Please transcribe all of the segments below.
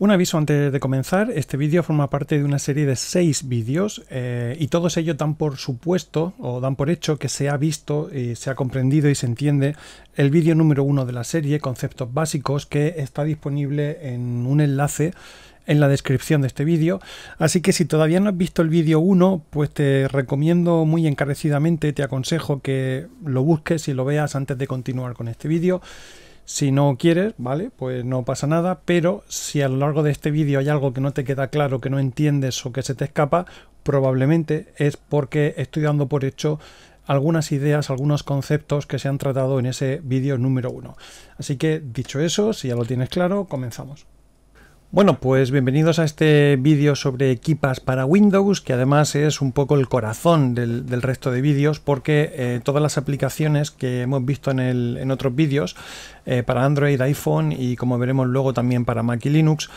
Un aviso antes de comenzar, este vídeo forma parte de una serie de seis vídeos eh, y todos ellos dan por supuesto o dan por hecho que se ha visto y se ha comprendido y se entiende el vídeo número uno de la serie, conceptos básicos, que está disponible en un enlace en la descripción de este vídeo. Así que si todavía no has visto el vídeo 1, pues te recomiendo muy encarecidamente, te aconsejo que lo busques y lo veas antes de continuar con este vídeo. Si no quieres, ¿vale? Pues no pasa nada, pero si a lo largo de este vídeo hay algo que no te queda claro, que no entiendes o que se te escapa, probablemente es porque estoy dando por hecho algunas ideas, algunos conceptos que se han tratado en ese vídeo número uno. Así que dicho eso, si ya lo tienes claro, comenzamos. Bueno, pues bienvenidos a este vídeo sobre equipas para Windows, que además es un poco el corazón del, resto de vídeos, porque eh, todas las aplicaciones que hemos visto en, otros vídeos, eh, para Android, iPhone y como veremos luego también para Mac y Linux,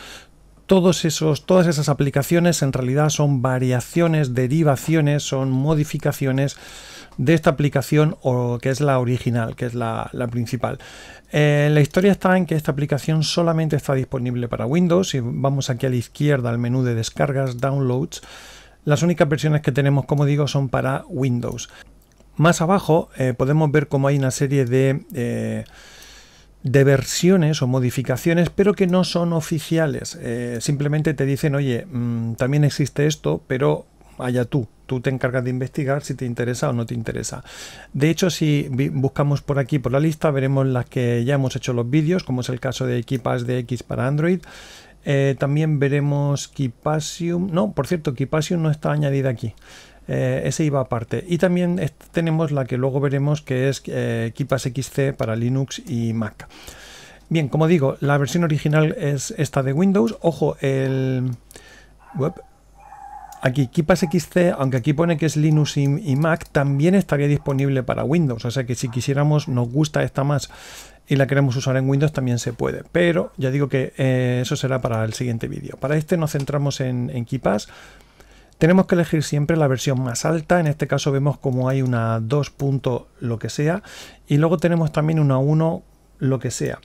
todos esos, todas esas aplicaciones en realidad son variaciones, derivaciones, son modificaciones de esta aplicación o que es la original, que es la, principal. Eh, la historia está en que esta aplicación solamente está disponible para Windows. Si vamos aquí a la izquierda al menú de descargas, downloads, las únicas versiones que tenemos, como digo, son para Windows. Más abajo eh, podemos ver cómo hay una serie de... Eh, de versiones o modificaciones, pero que no son oficiales. Eh, simplemente te dicen, oye, mm, también existe esto, pero allá tú. Tú te encargas de investigar si te interesa o no te interesa. De hecho, si buscamos por aquí, por la lista, veremos las que ya hemos hecho los vídeos, como es el caso de Equipas de X para Android. Eh, también veremos Kipasium. No, por cierto, Kipasium no está añadida aquí. Eh, ese iba aparte. Y también tenemos la que luego veremos que es eh, Kipas XC para Linux y Mac. Bien, como digo, la versión original es esta de Windows. Ojo, el web. Aquí Kipas XC, aunque aquí pone que es Linux y, Mac, también estaría disponible para Windows. O sea que si quisiéramos, nos gusta esta más y la queremos usar en Windows también se puede. Pero ya digo que eh, eso será para el siguiente vídeo. Para este nos centramos en, en tenemos que elegir siempre la versión más alta, en este caso vemos como hay una 2. lo que sea y luego tenemos también una 1 lo que sea.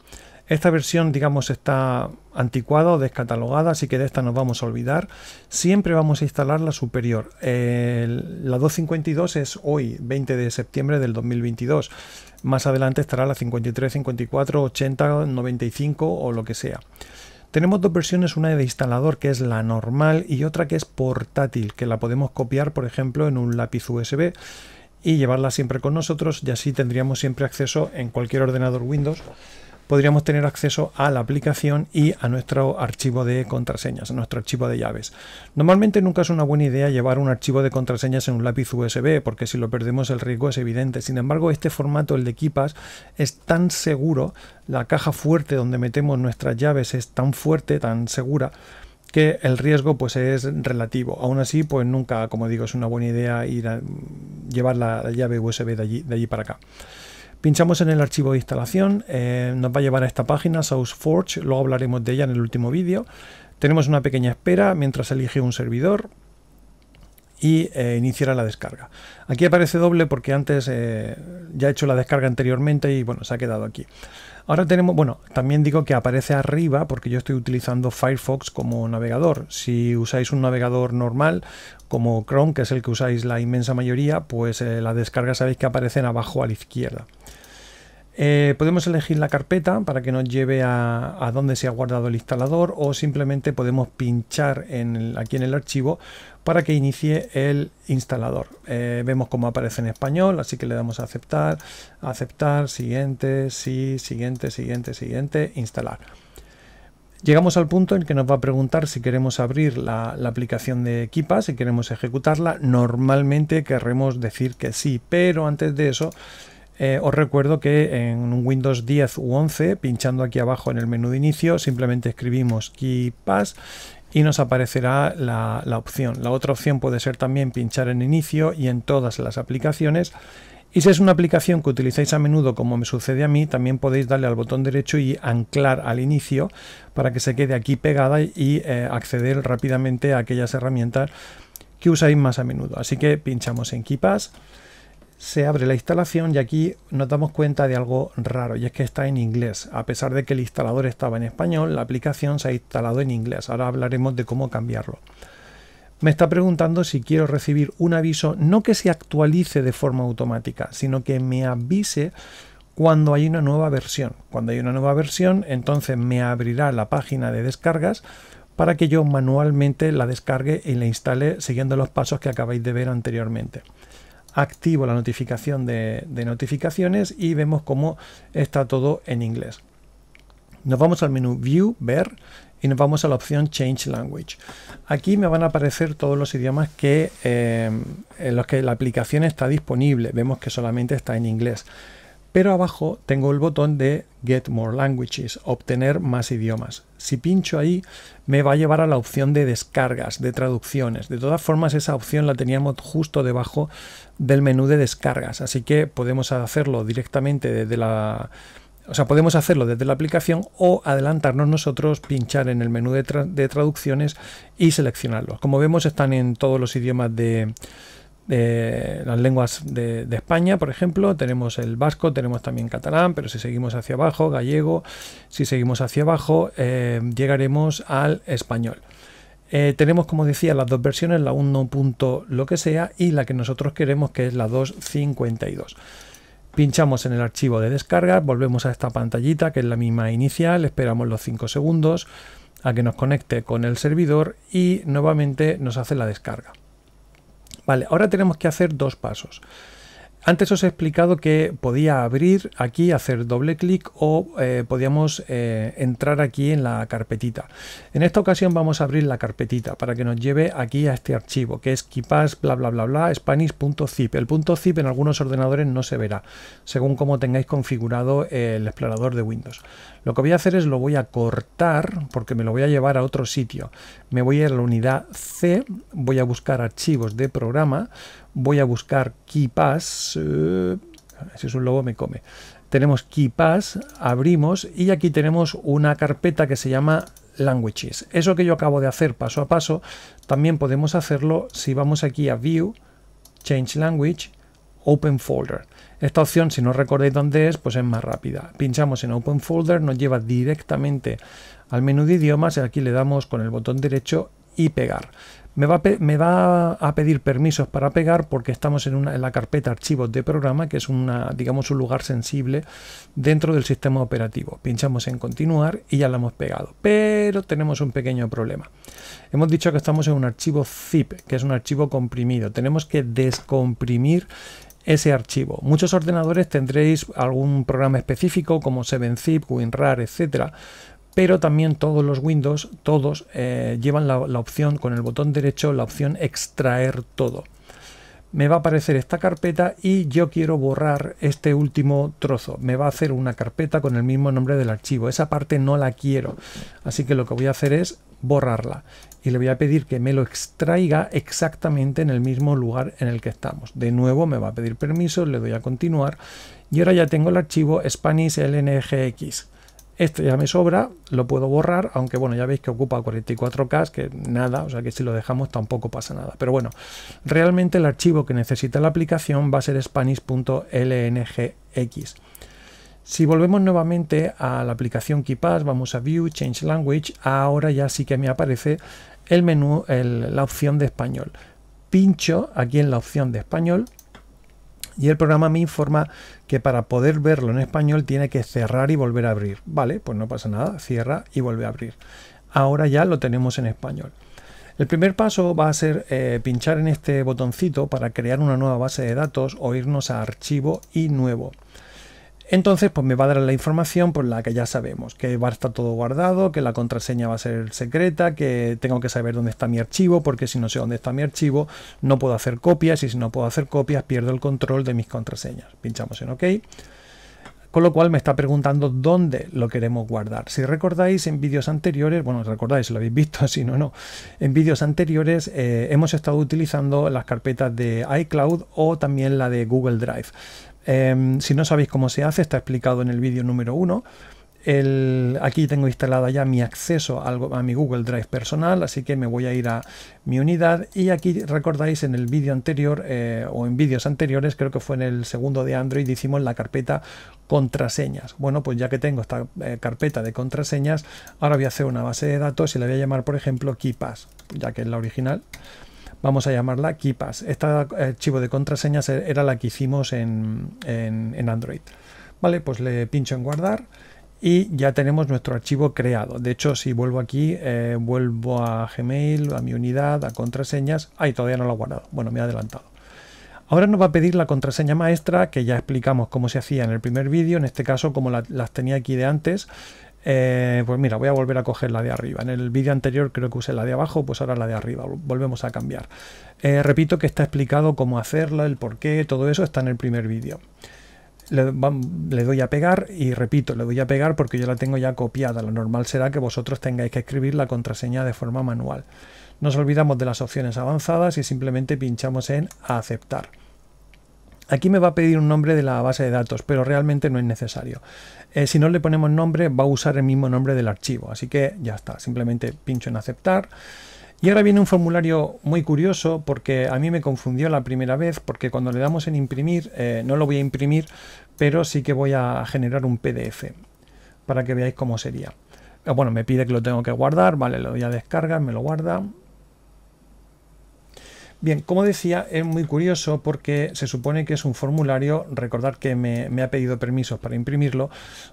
Esta versión, digamos, está anticuada o descatalogada, así que de esta nos vamos a olvidar. Siempre vamos a instalar la superior. la 252 es hoy, 20 de septiembre del 2022. Más adelante estará la 53, 54, 80, 95 o lo que sea. Tenemos dos versiones, una de instalador que es la normal y otra que es portátil, que la podemos copiar por ejemplo en un lápiz USB y llevarla siempre con nosotros y así tendríamos siempre acceso en cualquier ordenador Windows podríamos tener acceso a la aplicación y a nuestro archivo de contraseñas, a nuestro archivo de llaves. Normalmente nunca es una buena idea llevar un archivo de contraseñas en un lápiz USB, porque si lo perdemos el riesgo es evidente. Sin embargo, este formato, el de equipas, es tan seguro, la caja fuerte donde metemos nuestras llaves es tan fuerte, tan segura, que el riesgo pues es relativo. Aún así, pues nunca, como digo, es una buena idea ir a llevar la, llave USB allí, de allí para acá. Pinchamos en el archivo de instalación, eh, nos va a llevar a esta página, SourceForge, luego hablaremos de ella en el último vídeo. Tenemos una pequeña espera mientras elige un servidor y eh, iniciará la descarga. Aquí aparece doble porque antes eh, ya he hecho la descarga anteriormente y bueno, se ha quedado aquí. Ahora tenemos, bueno, también digo que aparece arriba porque yo estoy utilizando Firefox como navegador. Si usáis un navegador normal como Chrome, que es el que usáis la inmensa mayoría, pues eh, la las descargas sabéis que aparecen abajo a la izquierda. Eh, podemos elegir la carpeta para que nos lleve a, donde se ha guardado el instalador o simplemente podemos pinchar en aquí en el archivo para que inicie el instalador. Eh, vemos cómo aparece en español, así que le damos a aceptar, aceptar, siguiente, sí, siguiente, siguiente, siguiente, instalar. Llegamos al punto en que nos va a preguntar si queremos abrir la, la, aplicación de Equipa, si queremos ejecutarla. Normalmente querremos decir que sí, pero antes de eso eh, os recuerdo que en Windows 10 u 11, pinchando aquí abajo en el menú de inicio, simplemente escribimos KeyPass y nos aparecerá la, opción. La otra opción puede ser también pinchar en inicio y en todas las aplicaciones. Y si es una aplicación que utilizáis a menudo, como me sucede a mí, también podéis darle al botón derecho y anclar al inicio para que se quede aquí pegada y eh, acceder rápidamente a aquellas herramientas que usáis más a menudo. Así que pinchamos en pass se abre la instalación y aquí nos damos cuenta de algo raro y es que está en inglés. A pesar de que el instalador estaba en español, la aplicación se ha instalado en inglés. Ahora hablaremos de cómo cambiarlo. Me está preguntando si quiero recibir un aviso, no que se actualice de forma automática, sino que me avise cuando hay una nueva versión. Cuando hay una nueva versión, entonces me abrirá la página de descargas para que yo manualmente la descargue y la instale siguiendo los pasos que acabáis de ver anteriormente activo la notificación de, notificaciones y vemos cómo está todo en inglés. Nos vamos al menú View, Ver y nos vamos a la opción Change Language. Aquí me van a aparecer todos los idiomas que, eh, en los que la aplicación está disponible. Vemos que solamente está en inglés pero abajo tengo el botón de Get More Languages, obtener más idiomas. Si pincho ahí me va a llevar a la opción de descargas, de traducciones. De todas formas esa opción la teníamos justo debajo del menú de descargas, así que podemos hacerlo directamente desde la... O sea, podemos hacerlo desde la aplicación o adelantarnos nosotros, pinchar en el menú de, de traducciones y seleccionarlos. Como vemos están en todos los idiomas de, las lenguas de, España, por ejemplo, tenemos el vasco, tenemos también catalán, pero si seguimos hacia abajo, gallego, si seguimos hacia abajo, eh, llegaremos al español. Eh, tenemos, como decía, las dos versiones, la 1. lo que sea y la que nosotros queremos, que es la 252. Pinchamos en el archivo de descarga, volvemos a esta pantallita, que es la misma inicial, esperamos los 5 segundos a que nos conecte con el servidor y nuevamente nos hace la descarga. Vale, ahora tenemos que hacer dos pasos. Antes os he explicado que podía abrir aquí, hacer doble clic o eh, podíamos eh, entrar aquí en la carpetita. En esta ocasión vamos a abrir la carpetita para que nos lleve aquí a este archivo que es kipas bla bla bla bla spanish.zip. El punto .zip en algunos ordenadores no se verá según cómo tengáis configurado el explorador de Windows. Lo que voy a hacer es lo voy a cortar porque me lo voy a llevar a otro sitio. Me voy a, ir a la unidad C, voy a buscar archivos de programa, voy a buscar KeyPass. Eh, si es un lobo me come. Tenemos KeyPass, abrimos y aquí tenemos una carpeta que se llama Languages. Eso que yo acabo de hacer paso a paso, también podemos hacerlo si vamos aquí a View, Change Language, Open Folder. Esta opción, si no recordáis dónde es, pues es más rápida. Pinchamos en Open Folder, nos lleva directamente al menú de idiomas y aquí le damos con el botón derecho y pegar. Me va, me va, a pedir permisos para pegar porque estamos en, una, en, la carpeta archivos de programa, que es una, digamos, un lugar sensible dentro del sistema operativo. Pinchamos en continuar y ya lo hemos pegado. Pero tenemos un pequeño problema. Hemos dicho que estamos en un archivo zip, que es un archivo comprimido. Tenemos que descomprimir ese archivo. Muchos ordenadores tendréis algún programa específico como 7zip, WinRAR, etcétera, pero también todos los Windows, todos, eh, llevan la, la opción con el botón derecho, la opción extraer todo. Me va a aparecer esta carpeta y yo quiero borrar este último trozo. Me va a hacer una carpeta con el mismo nombre del archivo. Esa parte no la quiero. Así que lo que voy a hacer es borrarla y le voy a pedir que me lo extraiga exactamente en el mismo lugar en el que estamos. De nuevo me va a pedir permiso, le doy a continuar y ahora ya tengo el archivo Spanish LNGX. Este ya me sobra, lo puedo borrar, aunque bueno, ya veis que ocupa 44K, que nada, o sea que si lo dejamos tampoco pasa nada. Pero bueno, realmente el archivo que necesita la aplicación va a ser spanish.lngx. Si volvemos nuevamente a la aplicación KeePass, vamos a View, Change Language, ahora ya sí que me aparece el menú, la opción de español. Pincho aquí en la opción de español y el programa me informa que para poder verlo en español tiene que cerrar y volver a abrir. Vale, pues no pasa nada, cierra y vuelve a abrir. Ahora ya lo tenemos en español. El primer paso va a ser eh, pinchar en este botoncito para crear una nueva base de datos o irnos a archivo y nuevo. Entonces, pues me va a dar la información por la que ya sabemos, que va a estar todo guardado, que la contraseña va a ser secreta, que tengo que saber dónde está mi archivo, porque si no sé dónde está mi archivo, no puedo hacer copias y si no puedo hacer copias, pierdo el control de mis contraseñas. Pinchamos en OK con lo cual me está preguntando dónde lo queremos guardar. Si recordáis en vídeos anteriores, bueno, recordáis, si lo habéis visto, si no, no, en vídeos anteriores eh, hemos estado utilizando las carpetas de iCloud o también la de Google Drive. Em, si no sabéis cómo se hace, está explicado en el vídeo número 1. aquí tengo instalada ya mi acceso a, mi Google Drive personal, así que me voy a ir a mi unidad y aquí recordáis en el vídeo anterior eh, o en vídeos anteriores, creo que fue en el segundo de Android, hicimos la carpeta contraseñas. Bueno, pues ya que tengo esta eh, carpeta de contraseñas, ahora voy a hacer una base de datos y la voy a llamar por ejemplo KeePass, ya que es la original vamos a llamarla KeePass. Este eh, archivo de contraseñas e, era la que hicimos en, en, Android. Vale, pues le pincho en guardar y ya tenemos nuestro archivo creado. De hecho, si vuelvo aquí, eh, vuelvo a Gmail, a mi unidad, a contraseñas. ahí todavía no lo ha guardado. Bueno, me he adelantado. Ahora nos va a pedir la contraseña maestra, que ya explicamos cómo se hacía en el primer vídeo, en este caso como las tenía aquí de antes, eh, pues mira, voy a volver a coger la de arriba. En el vídeo anterior creo que usé la de abajo, pues ahora la de arriba. Volvemos a cambiar. Eh, repito que está explicado cómo hacerla, el por qué, todo eso está en el primer vídeo. Le, le, doy a pegar y repito, le doy a pegar porque yo la tengo ya copiada. Lo normal será que vosotros tengáis que escribir la contraseña de forma manual. Nos olvidamos de las opciones avanzadas y simplemente pinchamos en aceptar. Aquí me va a pedir un nombre de la base de datos, pero realmente no es necesario. Eh, si no le ponemos nombre, va a usar el mismo nombre del archivo. Así que ya está, simplemente pincho en aceptar. Y ahora viene un formulario muy curioso porque a mí me confundió la primera vez porque cuando le damos en imprimir, eh, no lo voy a imprimir, pero sí que voy a generar un PDF para que veáis cómo sería. Eh, bueno, me pide que lo tengo que guardar, vale, lo voy a descargar, me lo guarda, Bien, como decía, es muy curioso porque se supone que es un formulario, recordar que me, ha pedido permisos para imprimirlo,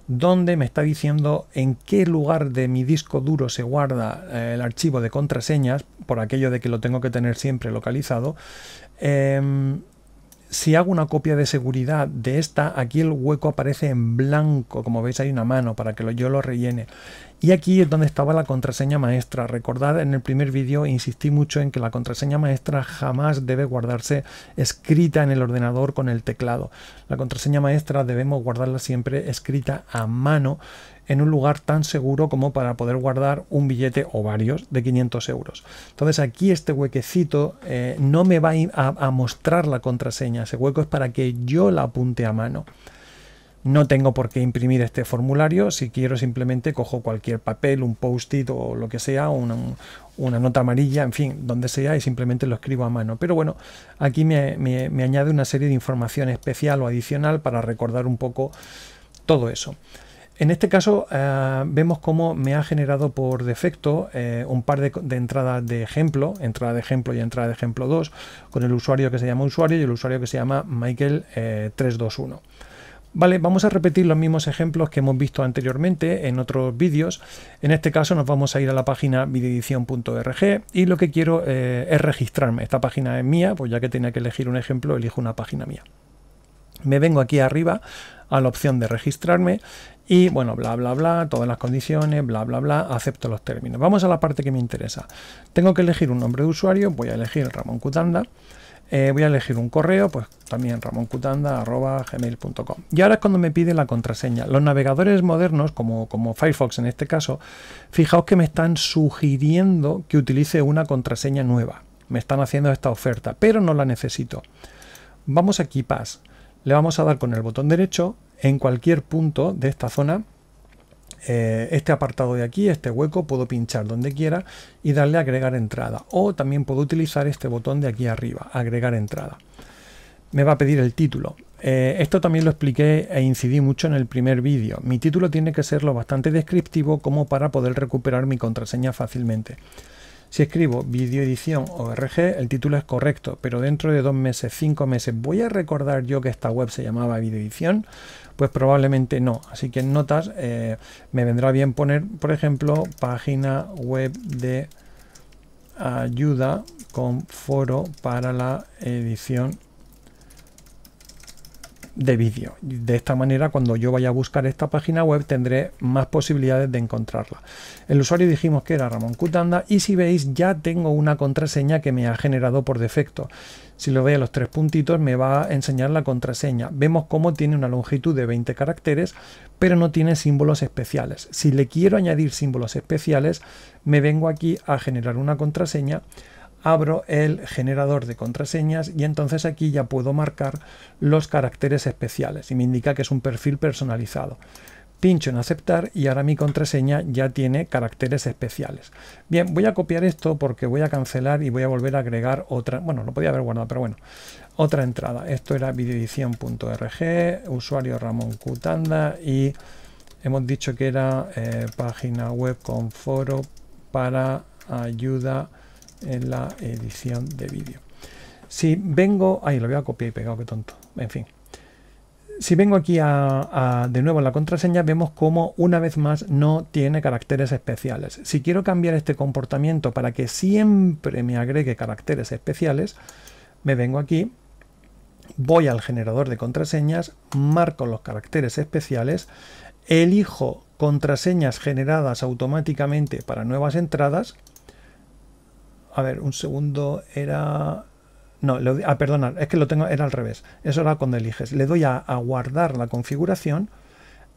donde me está diciendo en qué lugar de mi disco duro se guarda eh, el archivo de contraseñas, por aquello de que lo tengo que tener siempre localizado. Em, si hago una copia de seguridad de esta, aquí el hueco aparece en blanco, como veis hay una mano para que yo lo rellene. Y aquí es donde estaba la contraseña maestra. Recordad, en el primer vídeo insistí mucho en que la contraseña maestra jamás debe guardarse escrita en el ordenador con el teclado. La contraseña maestra debemos guardarla siempre escrita a mano en un lugar tan seguro como para poder guardar un billete o varios de 500 euros. Entonces aquí este huequecito eh, no me va a, mostrar la contraseña, ese hueco es para que yo la apunte a mano. No tengo por qué imprimir este formulario, si quiero simplemente cojo cualquier papel, un post-it o lo que sea, una, nota amarilla, en fin, donde sea y simplemente lo escribo a mano. Pero bueno, aquí me añade una serie de información especial o adicional para recordar un poco todo eso. En este caso eh, vemos cómo me ha generado por defecto eh, un par de, entradas de ejemplo, entrada de ejemplo y entrada de ejemplo 2, con el usuario que se llama usuario y el usuario que se llama Michael321. Eh, vale, vamos a repetir los mismos ejemplos que hemos visto anteriormente en otros vídeos. En este caso nos vamos a ir a la página videoedición.org y lo que quiero es registrarme. Esta página es mía, pues ya que tenía que elegir un ejemplo, elijo una página mía. Me vengo aquí arriba a la opción de registrarme y bueno, bla, bla, bla, todas las condiciones, bla, bla, bla, acepto los términos. Vamos a la parte que me interesa. Tengo que elegir un nombre de usuario, voy a elegir Ramón Cutanda. Eh, voy a elegir un correo, pues también gmail.com Y ahora es cuando me pide la contraseña. Los navegadores modernos, como, como Firefox en este caso, fijaos que me están sugiriendo que utilice una contraseña nueva. Me están haciendo esta oferta, pero no la necesito. Vamos a equipas le vamos a dar con el botón derecho en cualquier punto de esta zona eh, este apartado de aquí, este hueco, puedo pinchar donde quiera y darle agregar entrada. O también puedo utilizar este botón de aquí arriba, agregar entrada. Me va a pedir el título. Eh, esto también lo expliqué e incidí mucho en el primer vídeo. Mi título tiene que ser lo bastante descriptivo como para poder recuperar mi contraseña fácilmente. Si escribo RG, el título es correcto, pero dentro de dos meses, cinco meses, ¿voy a recordar yo que esta web se llamaba videoedición? Pues probablemente no. Así que en notas eh, me vendrá bien poner, por ejemplo, página web de ayuda con foro para la edición de vídeo. De esta manera, cuando yo vaya a buscar esta página web, tendré más posibilidades de encontrarla. El usuario dijimos que era Ramón Cutanda y si veis ya tengo una contraseña que me ha generado por defecto. Si lo veis a los tres puntitos me va a enseñar la contraseña. Vemos cómo tiene una longitud de 20 caracteres, pero no tiene símbolos especiales. Si le quiero añadir símbolos especiales, me vengo aquí a generar una contraseña abro el generador de contraseñas y entonces aquí ya puedo marcar los caracteres especiales y me indica que es un perfil personalizado. Pincho en aceptar y ahora mi contraseña ya tiene caracteres especiales. Bien, voy a copiar esto porque voy a cancelar y voy a volver a agregar otra, bueno, no podía haber guardado, pero bueno, otra entrada. Esto era videoedición.org, usuario Ramón Cutanda y hemos dicho que era eh, página web con foro para ayuda en la edición de vídeo. Si vengo, ahí lo voy a copiar y pegado, qué tonto, en fin. Si vengo aquí a, de nuevo a la contraseña, vemos como una vez más no tiene caracteres especiales. Si quiero cambiar este comportamiento para que siempre me agregue caracteres especiales, me vengo aquí, voy al generador de contraseñas, marco los caracteres especiales, elijo contraseñas generadas automáticamente para nuevas entradas a ver, un segundo era... No, le, ah, perdona, es que lo tengo, era al revés. Eso era cuando eliges. Le doy a, guardar la configuración.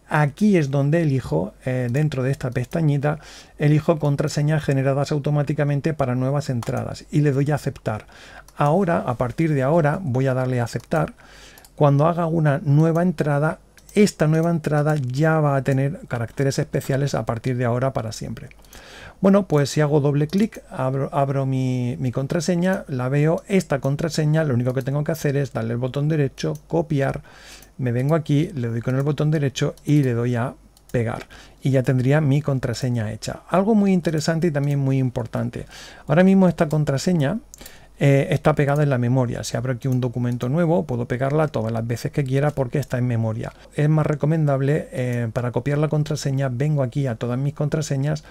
Aquí es donde elijo, eh, dentro de esta pestañita, elijo contraseñas generadas automáticamente para nuevas entradas y le doy a aceptar. Ahora, a partir de ahora, voy a darle a aceptar. Cuando haga una nueva entrada, esta nueva entrada ya va a tener caracteres especiales a partir de ahora para siempre. Bueno, pues si hago doble clic, abro, mi, mi, contraseña, la veo, esta contraseña, lo único que tengo que hacer es darle el botón derecho, copiar, me vengo aquí, le doy con el botón derecho y le doy a pegar y ya tendría mi contraseña hecha. Algo muy interesante y también muy importante. Ahora mismo esta contraseña eh, está pegada en la memoria. Si abro aquí un documento nuevo, puedo pegarla todas las veces que quiera porque está en memoria. Es más recomendable eh, para copiar la contraseña, vengo aquí a todas mis contraseñas,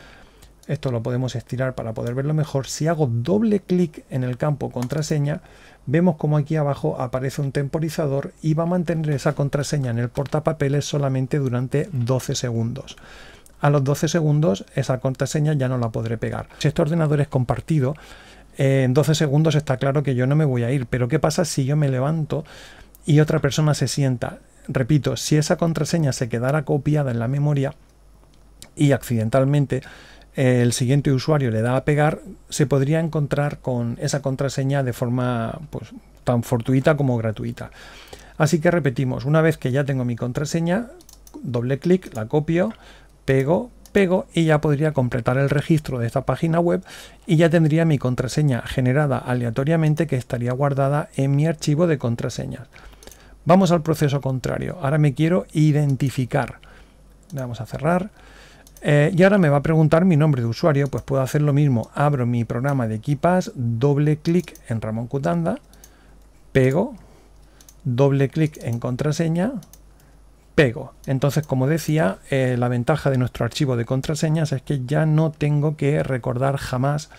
esto lo podemos estirar para poder verlo mejor. Si hago doble clic en el campo contraseña, vemos como aquí abajo aparece un temporizador y va a mantener esa contraseña en el portapapeles solamente durante 12 segundos. A los 12 segundos esa contraseña ya no la podré pegar. Si este ordenador es compartido, en 12 segundos está claro que yo no me voy a ir. Pero ¿qué pasa si yo me levanto y otra persona se sienta? Repito, si esa contraseña se quedara copiada en la memoria y accidentalmente eh, el siguiente usuario le da a pegar, se podría encontrar con esa contraseña de forma pues, tan fortuita como gratuita. Así que repetimos, una vez que ya tengo mi contraseña, doble clic, la copio, pego, pego y ya podría completar el registro de esta página web y ya tendría mi contraseña generada aleatoriamente que estaría guardada en mi archivo de contraseñas. Vamos al proceso contrario. Ahora me quiero identificar. Le vamos a cerrar. Eh, y ahora me va a preguntar mi nombre de usuario, pues puedo hacer lo mismo. Abro mi programa de equipas doble clic en Ramón Cutanda, pego, doble clic en contraseña, entonces, como decía, eh, la ventaja de nuestro archivo de contraseñas es que ya no tengo que recordar jamás,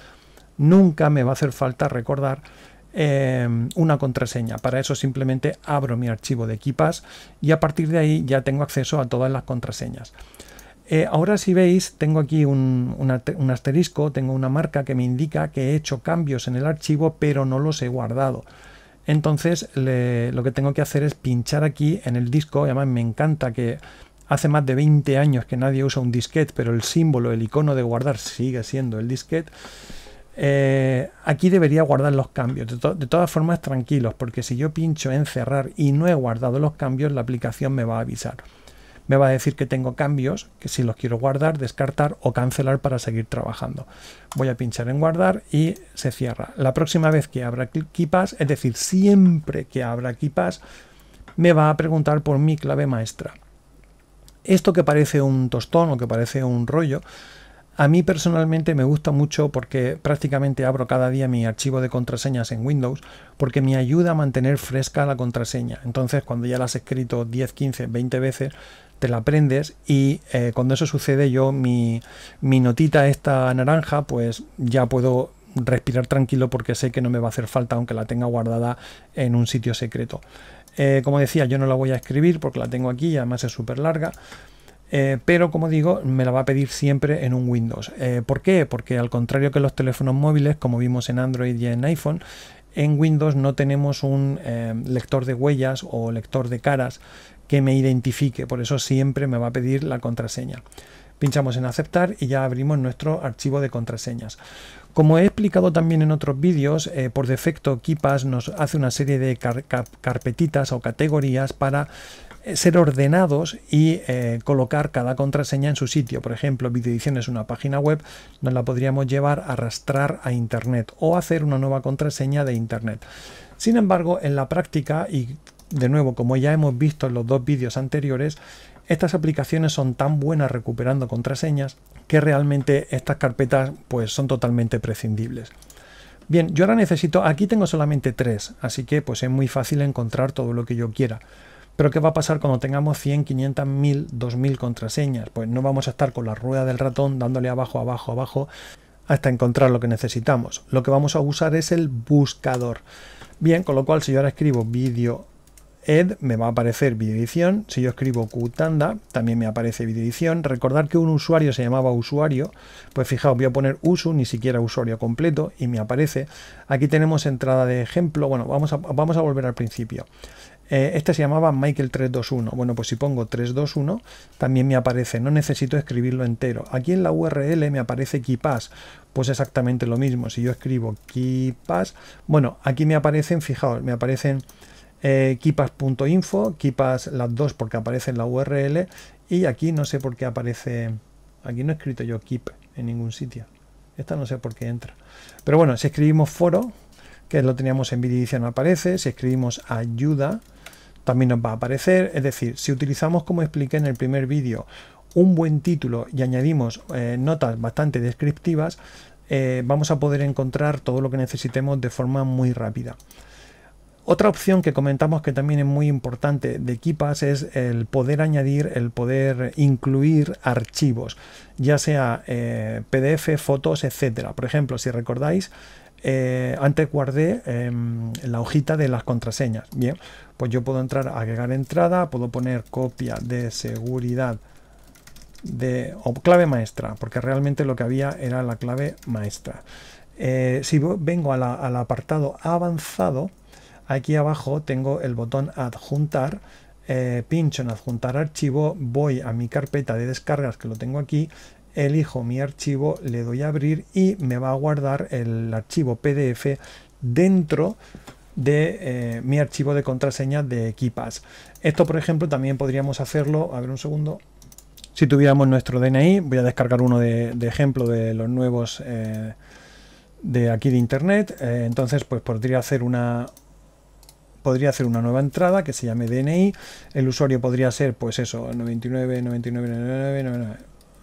nunca me va a hacer falta recordar eh, una contraseña. Para eso simplemente abro mi archivo de equipas y a partir de ahí ya tengo acceso a todas las contraseñas. Eh, ahora si veis, tengo aquí un, asterisco, tengo una marca que me indica que he hecho cambios en el archivo, pero no los he guardado. Entonces lo que tengo que hacer es pinchar aquí en el disco, además me encanta que hace más de 20 años que nadie usa un disquete, pero el símbolo, el icono de guardar sigue siendo el disquete. Eh, aquí debería guardar los cambios. de, todas formas, tranquilos, porque si yo pincho en cerrar y no he guardado los cambios, la aplicación me va a avisar me va a decir que tengo cambios, que si los quiero guardar, descartar o cancelar para seguir trabajando. Voy a pinchar en guardar y se cierra. La próxima vez que abra KeePass, es decir, siempre que abra KeePass, me va a preguntar por mi clave maestra. Esto que parece un tostón o que parece un rollo, a mí personalmente me gusta mucho porque prácticamente abro cada día mi archivo de contraseñas en Windows porque me ayuda a mantener fresca la contraseña. Entonces cuando ya la has escrito 10, 15, 20 veces, te la aprendes y eh, cuando eso sucede yo mi, notita esta naranja pues ya puedo respirar tranquilo porque sé que no me va a hacer falta aunque la tenga guardada en un sitio secreto. Eh, como decía, yo no la voy a escribir porque la tengo aquí y además es súper larga. Eh, pero como digo, me la va a pedir siempre en un Windows. ¿Por qué? Porque al contrario que los teléfonos móviles, como vimos en Android y en iPhone, en Windows no tenemos un lector de huellas o lector de caras que me identifique, por eso siempre me va a pedir la contraseña. Pinchamos en aceptar y ya abrimos nuestro archivo de contraseñas. Como he explicado también en otros vídeos, eh, por defecto KeePass nos hace una serie de carpetitas o categorías para eh, ser ordenados y eh, colocar cada contraseña en su sitio. Por ejemplo, edición es una página web, nos la podríamos llevar a arrastrar a Internet o hacer una nueva contraseña de Internet. Sin embargo, en la práctica, y de nuevo, como ya hemos visto en los dos vídeos anteriores, estas aplicaciones son tan buenas recuperando contraseñas que realmente estas carpetas pues, son totalmente prescindibles. Bien, yo ahora necesito, aquí tengo solamente tres, así que pues es muy fácil encontrar todo lo que yo quiera. Pero ¿qué va a pasar cuando tengamos 100, 500, 1000, 2000 contraseñas? Pues no vamos a estar con la rueda del ratón dándole abajo, abajo, abajo hasta encontrar lo que necesitamos. Lo que vamos a usar es el buscador. Bien, con lo cual si yo ahora escribo vídeo Ed me va a aparecer videoedición. Si yo escribo Qtanda, también me aparece videoedición. Recordar que un usuario se llamaba usuario. Pues fijaos, voy a poner usu, ni siquiera usuario completo, y me aparece. Aquí tenemos entrada de ejemplo. Bueno, vamos a, vamos a volver al principio. Eh, este se llamaba Michael321. Bueno, pues si pongo 321, también me aparece. No necesito escribirlo entero. Aquí en la URL me aparece KeyPass. Pues exactamente lo mismo. Si yo escribo KeyPass, bueno, aquí me aparecen, fijaos, me aparecen eh, kipas.info, kipas las dos porque aparece en la URL y aquí no sé por qué aparece, aquí no he escrito yo keep en ningún sitio, esta no sé por qué entra, pero bueno, si escribimos foro, que lo teníamos en video no aparece, si escribimos ayuda también nos va a aparecer, es decir, si utilizamos como expliqué en el primer vídeo un buen título y añadimos eh, notas bastante descriptivas, eh, vamos a poder encontrar todo lo que necesitemos de forma muy rápida. Otra opción que comentamos que también es muy importante de equipas es el poder añadir, el poder incluir archivos, ya sea eh, PDF, fotos, etcétera. Por ejemplo, si recordáis, eh, antes guardé em, la hojita de las contraseñas. Bien, pues yo puedo entrar, a agregar entrada, puedo poner copia de seguridad de, o clave maestra, porque realmente lo que había era la clave maestra. Eh, si vengo al apartado avanzado, Aquí abajo tengo el botón adjuntar. Eh, pincho en adjuntar archivo, voy a mi carpeta de descargas que lo tengo aquí, elijo mi archivo, le doy a abrir y me va a guardar el archivo PDF dentro de eh, mi archivo de contraseña de equipas Esto, por ejemplo, también podríamos hacerlo, a ver un segundo, si tuviéramos nuestro DNI, voy a descargar uno de, ejemplo de los nuevos... Eh, de aquí de internet entonces pues podría hacer una, podría hacer una nueva entrada que se llame DNI. El usuario podría ser, pues eso, 99,99,99,99,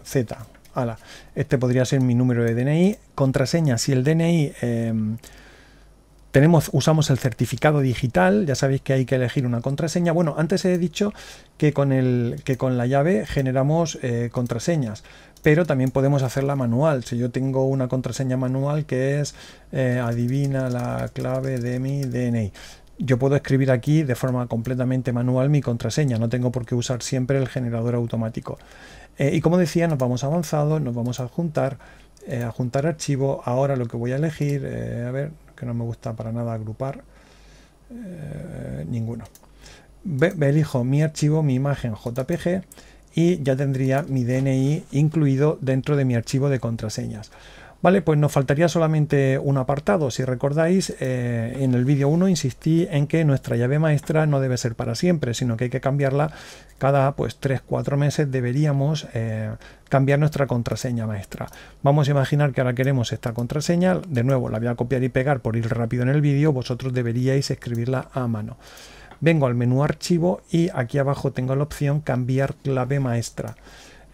Z. Ala. Este podría ser mi número de DNI. Contraseña, si el DNI... Em, tenemos, usamos el certificado digital, ya sabéis que hay que elegir una contraseña. Bueno, antes he dicho que con, el, que con la llave generamos eh, contraseñas, pero también podemos hacerla manual. Si yo tengo una contraseña manual que es eh, adivina la clave de mi DNI, yo puedo escribir aquí de forma completamente manual mi contraseña, no tengo por qué usar siempre el generador automático. Eh, y como decía, nos vamos avanzado, nos vamos a juntar, eh, a juntar archivo. Ahora lo que voy a elegir, eh, a ver, que no me gusta para nada agrupar, ninguno. elijo mi archivo, mi imagen JPG y ya tendría mi DNI incluido dentro de mi archivo de contraseñas. Vale, pues nos faltaría solamente un apartado. Si recordáis, eh, en el vídeo 1 insistí en que nuestra llave maestra no debe ser para siempre, sino que hay que cambiarla cada pues 3-4 meses deberíamos eh, cambiar nuestra contraseña maestra. Vamos a imaginar que ahora queremos esta contraseña. De nuevo, la voy a copiar y pegar por ir rápido en el vídeo. Vosotros deberíais escribirla a mano. Vengo al menú archivo y aquí abajo tengo la opción cambiar clave maestra.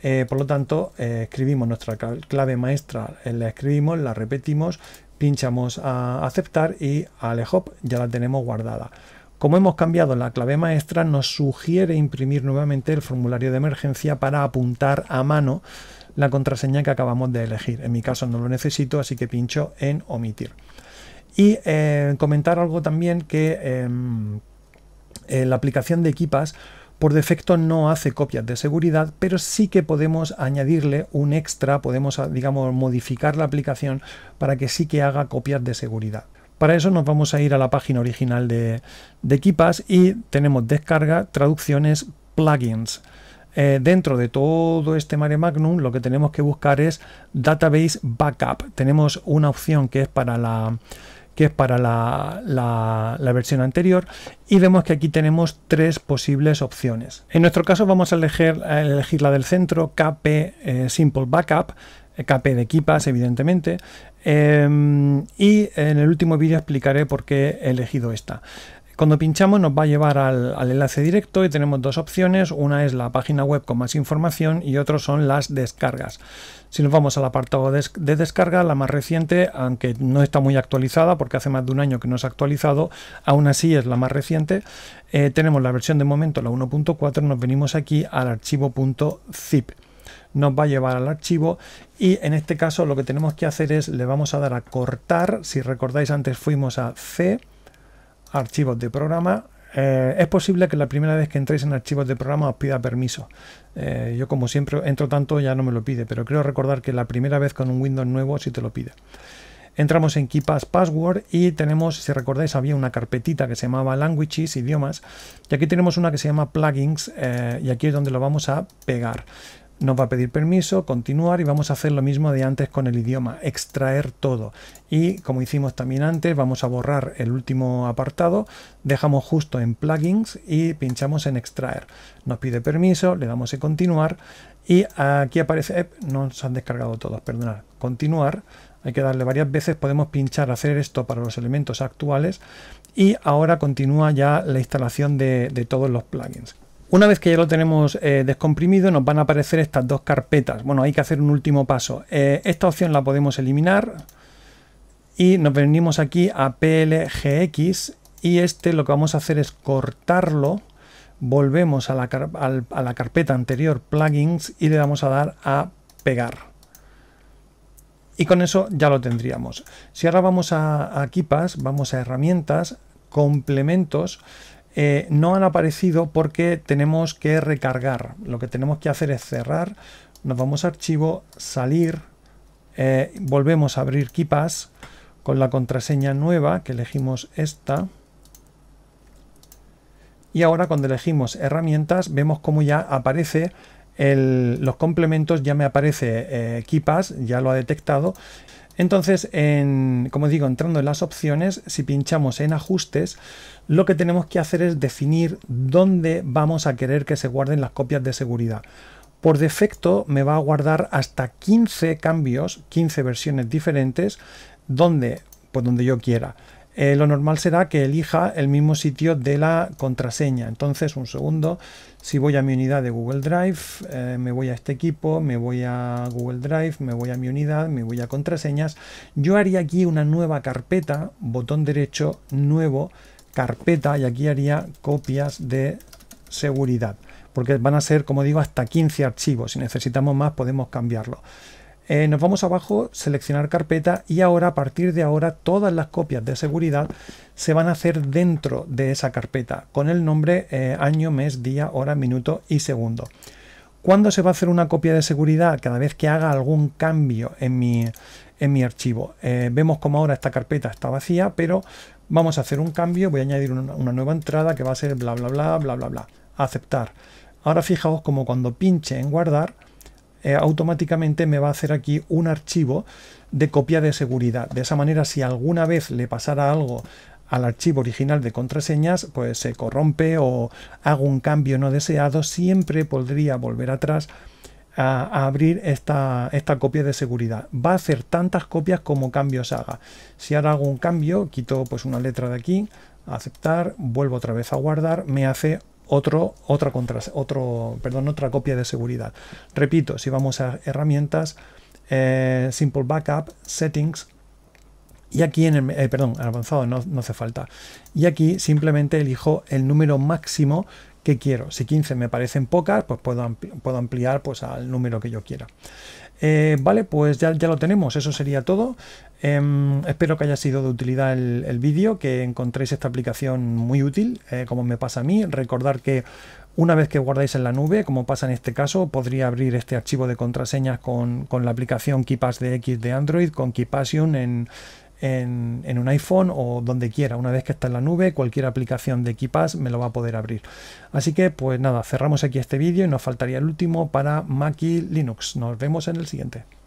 Eh, por lo tanto, eh, escribimos nuestra clave maestra, eh, la escribimos, la repetimos, pinchamos a aceptar y al hop ya la tenemos guardada. Como hemos cambiado la clave maestra, nos sugiere imprimir nuevamente el formulario de emergencia para apuntar a mano la contraseña que acabamos de elegir. En mi caso no lo necesito, así que pincho en omitir. Y comentar algo también que en em, la aplicación de Equipas por defecto no hace copias de seguridad, pero sí que podemos añadirle un extra, podemos, ah, digamos, modificar la aplicación para que sí que haga copias de seguridad. Para eso nos vamos a ir a la página original de, de y tenemos descarga, traducciones, plugins. Eh, dentro de todo este mare magnum lo que tenemos que buscar es database backup. Tenemos una opción que es para la que es para la, versión anterior y vemos que aquí tenemos tres posibles opciones. En nuestro caso vamos a elegir, elegir la del centro, KP eh, Simple Backup, eh, KP de equipas, evidentemente, em, y en el último vídeo explicaré por qué he elegido esta. Cuando pinchamos nos va a llevar al, enlace directo y tenemos dos opciones, una es la página web con más información y otro son las descargas. Si nos vamos al apartado de, descarga, la más reciente, aunque no está muy actualizada porque hace más de un año que no se ha actualizado, aún así es la más reciente, eh, tenemos la versión de momento, la 1.4, nos venimos aquí al archivo.zip nos va a llevar al archivo y en este caso lo que tenemos que hacer es le vamos a dar a cortar si recordáis antes fuimos a C archivos de programa. Eh, es posible que la primera vez que entréis en archivos de programa os pida permiso. Eh, yo como siempre entro tanto ya no me lo pide, pero creo recordar que la primera vez con un Windows nuevo si te lo pide. Entramos en KeePass Password y tenemos, si recordáis, había una carpetita que se llamaba Languages, idiomas, y aquí tenemos una que se llama Plugins eh, y aquí es donde lo vamos a pegar nos va a pedir permiso, continuar y vamos a hacer lo mismo de antes con el idioma, extraer todo. Y como hicimos también antes, vamos a borrar el último apartado, dejamos justo en plugins y pinchamos en extraer. Nos pide permiso, le damos en continuar y aquí aparece, eh, no se han descargado todos, perdonad, continuar. Hay que darle varias veces, podemos pinchar, hacer esto para los elementos actuales y ahora continúa ya la instalación de todos los plugins. Una vez que ya lo tenemos eh, descomprimido, nos van a aparecer estas dos carpetas. Bueno, hay que hacer un último paso. Eh, esta opción la podemos eliminar y nos venimos aquí a PLGX y este lo que vamos a hacer es cortarlo. Volvemos a la, carpeta anterior, plugins, y le vamos a dar a pegar y con eso ya lo tendríamos. Si ahora vamos a, equipas vamos a herramientas, complementos, eh, no han aparecido porque tenemos que recargar. Lo que tenemos que hacer es cerrar, nos vamos a archivo, salir, eh, volvemos a abrir KeePass con la contraseña nueva que elegimos esta. Y ahora cuando elegimos herramientas vemos cómo ya aparece los complementos, ya me aparece eh, ya lo ha detectado entonces, en, como digo, entrando en las opciones, si pinchamos en ajustes, lo que tenemos que hacer es definir dónde vamos a querer que se guarden las copias de seguridad. Por defecto me va a guardar hasta 15 cambios, 15 versiones diferentes, donde, pues, donde yo quiera. Eh, lo normal será que elija el mismo sitio de la contraseña. Entonces, un segundo, si voy a mi unidad de Google Drive, eh, me voy a este equipo, me voy a Google Drive, me voy a mi unidad, me voy a contraseñas, yo haría aquí una nueva carpeta, botón derecho, nuevo, carpeta, y aquí haría copias de seguridad porque van a ser, como digo, hasta 15 archivos. Si necesitamos más, podemos cambiarlo. Eh, nos vamos abajo, seleccionar carpeta y ahora a partir de ahora todas las copias de seguridad se van a hacer dentro de esa carpeta con el nombre eh, año, mes, día, hora, minuto y segundo. ¿Cuándo se va a hacer una copia de seguridad? Cada vez que haga algún cambio en mi, en mi archivo. Eh, vemos como ahora esta carpeta está vacía, pero vamos a hacer un cambio. Voy a añadir una, una nueva entrada que va a ser bla, bla, bla, bla, bla, bla. Aceptar. Ahora fijaos como cuando pinche en guardar, eh, automáticamente me va a hacer aquí un archivo de copia de seguridad. De esa manera, si alguna vez le pasara algo al archivo original de contraseñas, pues se corrompe o hago un cambio no deseado, siempre podría volver atrás a, abrir esta, esta, copia de seguridad. Va a hacer tantas copias como cambios haga. Si ahora hago un cambio, quito pues una letra de aquí, aceptar, vuelvo otra vez a guardar, me hace otro, otra, perdón, otra copia de seguridad. Repito, si vamos a herramientas, eh, Simple Backup, Settings, y aquí en el, eh, perdón, avanzado no, hace falta. Y aquí simplemente elijo el número máximo que quiero. Si 15 me parecen pocas, pues puedo, puedo ampliar pues, al número que yo quiera. Eh, vale, pues ya, lo tenemos, eso sería todo. Em, espero que haya sido de utilidad el, vídeo, que encontréis esta aplicación muy útil, eh, como me pasa a mí. Recordar que una vez que guardáis en la nube, como pasa en este caso, podría abrir este archivo de contraseñas con, la aplicación KeePass de X de Android, con KeePassion en en, un iPhone o donde quiera. Una vez que está en la nube, cualquier aplicación de KeePass me lo va a poder abrir. Así que pues nada, cerramos aquí este vídeo y nos faltaría el último para Mac y Linux. Nos vemos en el siguiente.